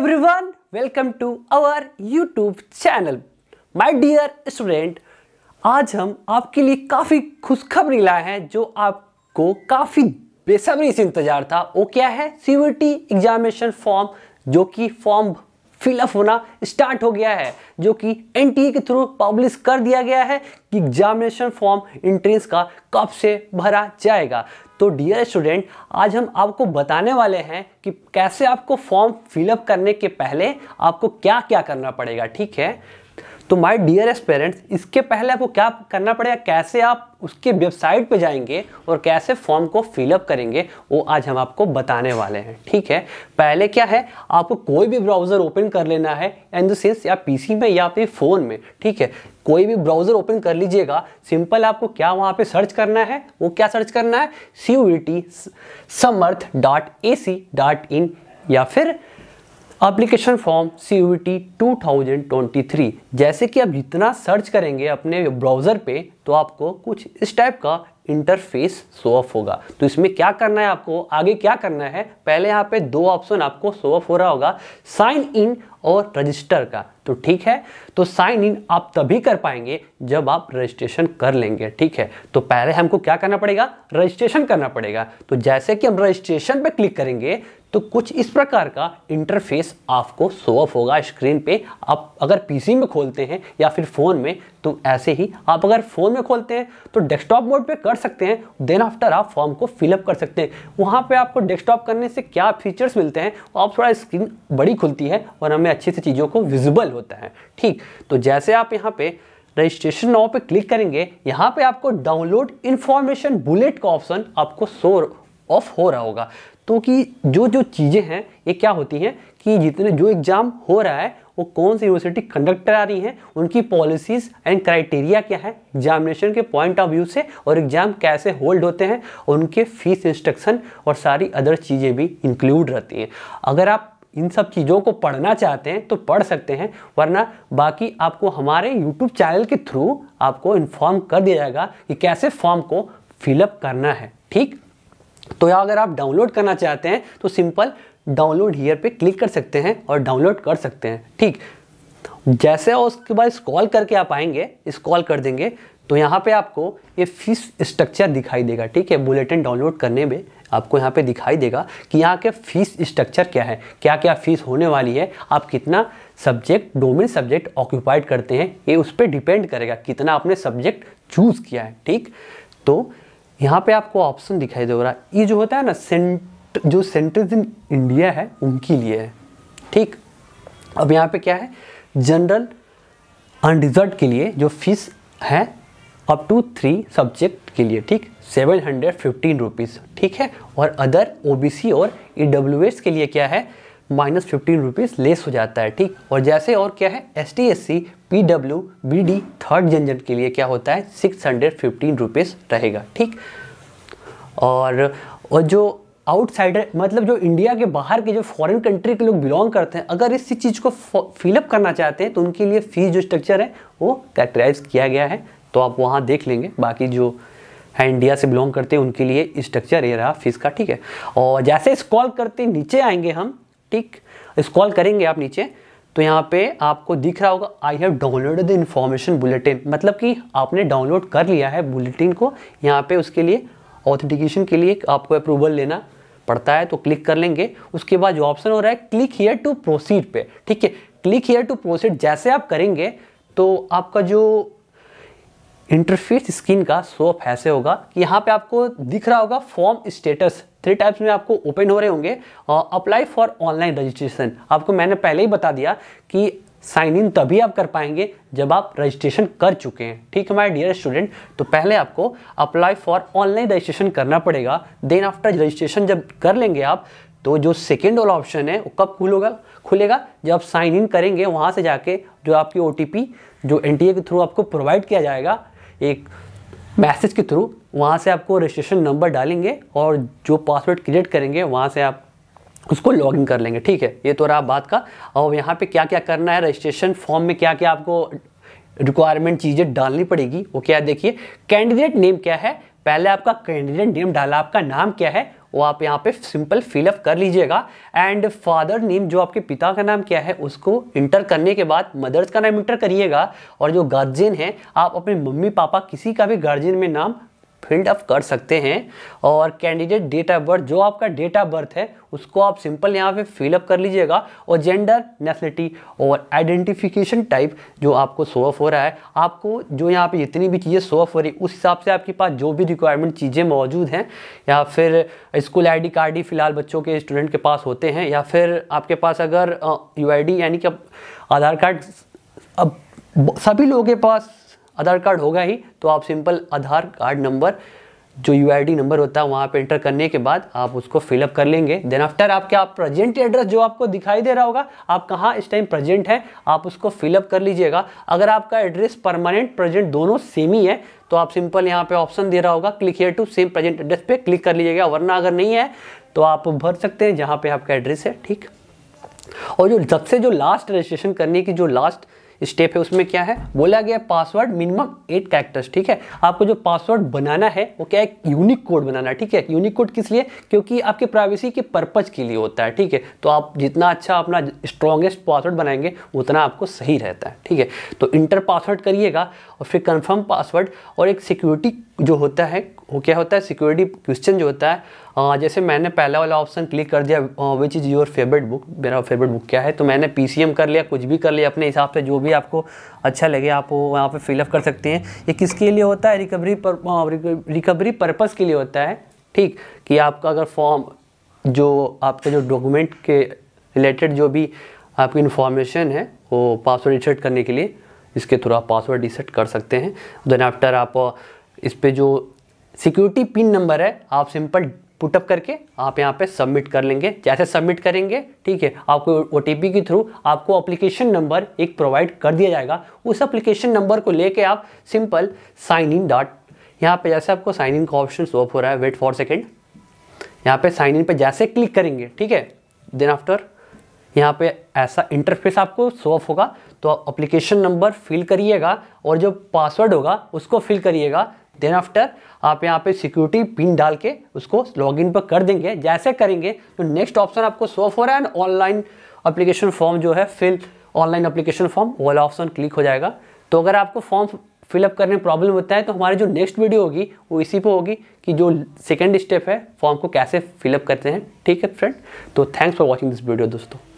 one welcome to our YouTube channel my dear student आज हम आपके लिए काफ़ी खुशखबरी लाए हैं जो आपको काफ़ी बेसब्री से इंतज़ार था वो क्या है सी एग्जामिनेशन फॉर्म जो कि फॉर्म फिलअप होना स्टार्ट हो गया है जो कि एन e के थ्रू पब्लिश कर दिया गया है कि एग्जामिनेशन फॉर्म एंट्रेंस का कब से भरा जाएगा तो डियर स्टूडेंट आज हम आपको बताने वाले हैं कि कैसे आपको फॉर्म फिलअप करने के पहले आपको क्या क्या करना पड़ेगा ठीक है तो माय डियरेस्ट पेरेंट्स इसके पहले आपको क्या करना पड़ेगा कैसे आप उसके वेबसाइट पे जाएंगे और कैसे फॉर्म को फिलअप करेंगे वो आज हम आपको बताने वाले हैं ठीक है पहले क्या है आपको कोई भी ब्राउज़र ओपन कर लेना है इन द सेंस या पीसी में या फिर फ़ोन में ठीक है कोई भी ब्राउज़र ओपन कर लीजिएगा सिंपल आपको क्या वहाँ पे सर्च करना है वो क्या सर्च करना है सी समर्थ dot A C dot in या फिर application form C U T two thousand twenty three जैसे कि आप जितना सर्च करेंगे अपने ब्राउज़र पे तो आपको कुछ इस टाइप का इंटरफेस शो ऑफ होगा तो इसमें क्या करना है आपको आगे क्या करना है पहले यहाँ पे दो ऑप्शन आपको शो ऑफ हो रहा होगा साइन इन और रजिस्टर का तो ठीक है तो साइन इन आप तभी कर पाएंगे जब आप रजिस्ट्रेशन कर लेंगे ठीक है तो पहले हमको क्या करना पड़ेगा रजिस्ट्रेशन करना पड़ेगा तो जैसे कि हम रजिस्ट्रेशन पे क्लिक करेंगे तो कुछ इस प्रकार का इंटरफेस आपको शो ऑफ होगा स्क्रीन पे आप अगर पीसी में खोलते हैं या फिर फ़ोन में तो ऐसे ही आप अगर फ़ोन में खोलते हैं तो डेस्कटॉप मोड पे कर सकते हैं देन आफ्टर आप फॉर्म को फिलअप कर सकते हैं वहाँ पे आपको डेस्कटॉप करने से क्या फीचर्स मिलते हैं आप थोड़ा स्क्रीन बड़ी खुलती है और हमें अच्छे से चीज़ों को विजिबल होता है ठीक तो जैसे आप यहाँ पर रजिस्ट्रेशन नाव पे क्लिक करेंगे यहाँ पे आपको डाउनलोड इन्फॉर्मेशन बुलेट का ऑप्शन आपको शो ऑफ हो रहा होगा तो कि जो जो चीज़ें हैं ये क्या होती हैं कि जितने जो एग्ज़ाम हो रहा है वो कौन सी यूनिवर्सिटी कंडक्ट करा रही हैं उनकी पॉलिसीज़ एंड क्राइटेरिया क्या है एग्जामिनेशन के पॉइंट ऑफ व्यू से और एग्ज़ाम कैसे होल्ड होते हैं उनके फीस इंस्ट्रक्शन और सारी अदर चीज़ें भी इंक्लूड रहती हैं अगर आप इन सब चीज़ों को पढ़ना चाहते हैं तो पढ़ सकते हैं वरना बाकी आपको हमारे यूट्यूब चैनल के थ्रू आपको इन्फॉर्म कर दिया जाएगा कि कैसे फॉर्म को फिलअप करना है ठीक तो यहाँ अगर आप डाउनलोड करना चाहते हैं तो सिंपल डाउनलोड हीयर पे क्लिक कर सकते हैं और डाउनलोड कर सकते हैं ठीक जैसे उसके बाद स्कॉल करके आप आएंगे स्कॉल कर देंगे तो यहाँ पे आपको ये फीस स्ट्रक्चर दिखाई देगा ठीक है बुलेटिन डाउनलोड करने में आपको यहाँ पे दिखाई देगा कि यहाँ के फीस स्ट्रक्चर क्या है क्या क्या फीस होने वाली है आप कितना सब्जेक्ट डोमेन सब्जेक्ट ऑक्यूपाइड करते हैं ये उस पर डिपेंड करेगा कितना आपने सब्जेक्ट चूज़ किया है ठीक तो यहाँ पे आपको ऑप्शन दिखाई दे रहा है ये जो होता है ना सेंट जो सेंट्रल इन इंडिया है उनके लिए है ठीक अब यहाँ पे क्या है जनरल अनडिजर्ट के लिए जो फीस है अप टू थ्री सब्जेक्ट के लिए ठीक सेवन हंड्रेड फिफ्टीन रुपीज़ ठीक है और अदर ओबीसी और ई e के लिए क्या है माइनस फिफ्टीन रुपीज़ लेस हो जाता है ठीक और जैसे और क्या है S T S C P W B D third जनजन के लिए क्या होता है सिक्स हंड्रेड फिफ्टीन रुपीज़ रहेगा ठीक और, और जो आउटसाइडर मतलब जो इंडिया के बाहर के जो फॉरेन कंट्री के लोग बिलोंग करते हैं अगर इस चीज़ को फिलअप करना चाहते हैं तो उनके लिए फीस जो स्ट्रक्चर है वो कैरेक्टराइज किया गया है तो आप वहाँ देख लेंगे बाकी जो है इंडिया से बिलोंग करते हैं उनके लिए स्ट्रक्चर ये रहा फीस का ठीक है और जैसे इस कॉल करते नीचे आएंगे हम ठीक स्क्रॉल करेंगे आप नीचे तो यहाँ पे आपको दिख रहा होगा I have downloaded the information bulletin मतलब कि आपने डाउनलोड कर लिया है बुलेटिन को यहाँ पे उसके लिए ऑथेंटिकेशन के लिए आपको अप्रूवल लेना पड़ता है तो क्लिक कर लेंगे उसके बाद जो ऑप्शन हो रहा है क्लिक हेयर टू प्रोसीड पे ठीक है क्लिक हेयर टू प्रोसीड जैसे आप करेंगे तो आपका जो इंटरफेस स्क्रीन का सोप ऐसे होगा कि यहाँ पे आपको दिख रहा होगा फॉर्म स्टेटस थ्री टाइप्स में आपको ओपन हो रहे होंगे अप्लाई फॉर ऑनलाइन रजिस्ट्रेशन आपको मैंने पहले ही बता दिया कि साइन इन तभी आप कर पाएंगे जब आप रजिस्ट्रेशन कर चुके हैं ठीक है माय डियर स्टूडेंट तो पहले आपको अप्लाई फॉर ऑनलाइन रजिस्ट्रेशन करना पड़ेगा देन आफ्टर रजिस्ट्रेशन जब कर लेंगे आप तो जो सेकेंड वाला ऑप्शन है वो कब खुल होगा खुलेगा जब आप साइन इन करेंगे वहाँ से जाके जो आपकी ओ जो एन के थ्रू आपको प्रोवाइड किया जाएगा एक मैसेज के थ्रू वहाँ से आपको रजिस्ट्रेशन नंबर डालेंगे और जो पासवर्ड क्रिएट करेंगे वहाँ से आप उसको लॉग इन कर लेंगे ठीक है ये तो रहा बात का और यहाँ पे क्या क्या करना है रजिस्ट्रेशन फॉर्म में क्या क्या आपको रिक्वायरमेंट चीज़ें डालनी पड़ेगी वो क्या देखिए कैंडिडेट नेम क्या है पहले आपका कैंडिडेट नेम डाला आपका नाम क्या है वो आप यहाँ पे सिंपल फिलअप कर लीजिएगा एंड फादर नेम जो आपके पिता का नाम क्या है उसको इंटर करने के बाद मदर्स का नाम इंटर करिएगा और जो गार्जियन है आप अपने मम्मी पापा किसी का भी गार्जियन में नाम फिल्डअप अप कर सकते हैं और कैंडिडेट डेट ऑफ बर्थ जो आपका डेट ऑफ बर्थ है उसको आप सिंपल यहाँ पे फिलअप कर लीजिएगा और जेंडर नेशनलिटी और आइडेंटिफिकेशन टाइप जो आपको शो ऑफ हो रहा है आपको जो यहाँ पे जितनी भी चीज़ें शो ऑफ हो रही उस हिसाब से आपके पास जो भी रिक्वायरमेंट चीज़ें मौजूद हैं या फिर स्कूल आई डी कार्ड ही फिलहाल बच्चों के स्टूडेंट के पास होते हैं या फिर आपके पास अगर यू यानी कि आधार कार्ड अब सभी लोगों के पास आधार कार्ड होगा ही तो आप सिंपल आधार कार्ड नंबर जो यू नंबर होता है वहाँ पे एंटर करने के बाद आप उसको फिलअप कर लेंगे देन आफ्टर आपके आप प्रेजेंट एड्रेस जो आपको दिखाई दे रहा होगा आप कहाँ इस टाइम प्रेजेंट है आप उसको फिलअप कर लीजिएगा अगर आपका एड्रेस परमानेंट प्रेजेंट दोनों सेम ही है तो आप सिंपल यहाँ पे ऑप्शन दे रहा होगा click here to same present address पे क्लिक कर लीजिएगा वरना अगर नहीं है तो आप भर सकते हैं जहाँ पर आपका एड्रेस है ठीक और जो सबसे जो लास्ट रजिस्ट्रेशन करने की जो लास्ट स्टेप है उसमें क्या है बोला गया पासवर्ड मिनिमम एट कैरेक्टर्स ठीक है आपको जो पासवर्ड बनाना है वो क्या है यूनिक कोड बनाना है ठीक है यूनिक कोड किस लिए क्योंकि आपके प्राइवेसी के पर्पज के लिए होता है ठीक है तो आप जितना अच्छा अपना स्ट्रॉन्गेस्ट पासवर्ड बनाएंगे उतना आपको सही रहता है ठीक है तो इंटर पासवर्ड करिएगा और फिर कन्फर्म पासवर्ड और एक सिक्योरिटी जो होता है वो क्या होता है सिक्योरिटी क्वेश्चन जो होता है जैसे मैंने पहला वाला ऑप्शन क्लिक कर दिया which is your favourite book मेरा फेवरेट बुक क्या है तो मैंने पी कर लिया कुछ भी कर लिया अपने हिसाब से जो भी आपको अच्छा लगे आप वो वहाँ पर फिलअप कर सकते हैं ये किसके लिए होता है रिकवरी पर रिकवरी पर्पज़ के लिए होता है ठीक कि आपका अगर फॉर्म जो आपके जो डॉक्यूमेंट के रिलेटेड जो भी आपकी इन्फॉर्मेशन है वो पासवर्ड रिसेट करने के लिए इसके थ्रू आप पासवर्ड रिसेट कर सकते हैं देन आफ्टर आप इस पर जो सिक्योरिटी पिन नंबर है आप सिंपल पुटअप करके आप यहाँ पे सबमिट कर लेंगे जैसे सबमिट करेंगे ठीक है आपको ओ के थ्रू आपको अप्लीकेशन नंबर एक प्रोवाइड कर दिया जाएगा उस अप्लीकेशन नंबर को लेके आप सिंपल साइन इन डॉट यहाँ पे जैसे आपको साइन इन का ऑप्शन शो हो रहा है वेट फॉर सेकेंड यहाँ पे साइन इन पे जैसे क्लिक करेंगे ठीक है देन आफ्टर यहाँ पे ऐसा इंटरफेस आपको शो ऑफ होगा तो अप्लीकेशन नंबर फिल करिएगा और जो पासवर्ड होगा उसको फिल करिएगा देन आफ्टर आप यहाँ पे सिक्योरिटी पिन डाल के उसको लॉग इन पर कर देंगे जैसे करेंगे तो नेक्स्ट ऑप्शन आपको सॉफ हो रहा है एंड ऑनलाइन अप्लीकेशन फॉर्म जो है फिल ऑनलाइन अप्लीकेशन फॉर्म वाला ऑप्शन क्लिक हो जाएगा तो अगर आपको फॉर्म फिलअप करने में प्रॉब्लम होता है तो हमारी जो नेक्स्ट वीडियो होगी वो इसी पे होगी कि जो सेकेंड स्टेप है फॉर्म को कैसे फिलअप करते हैं ठीक है फ्रेंड तो thanks for watching this video दोस्तों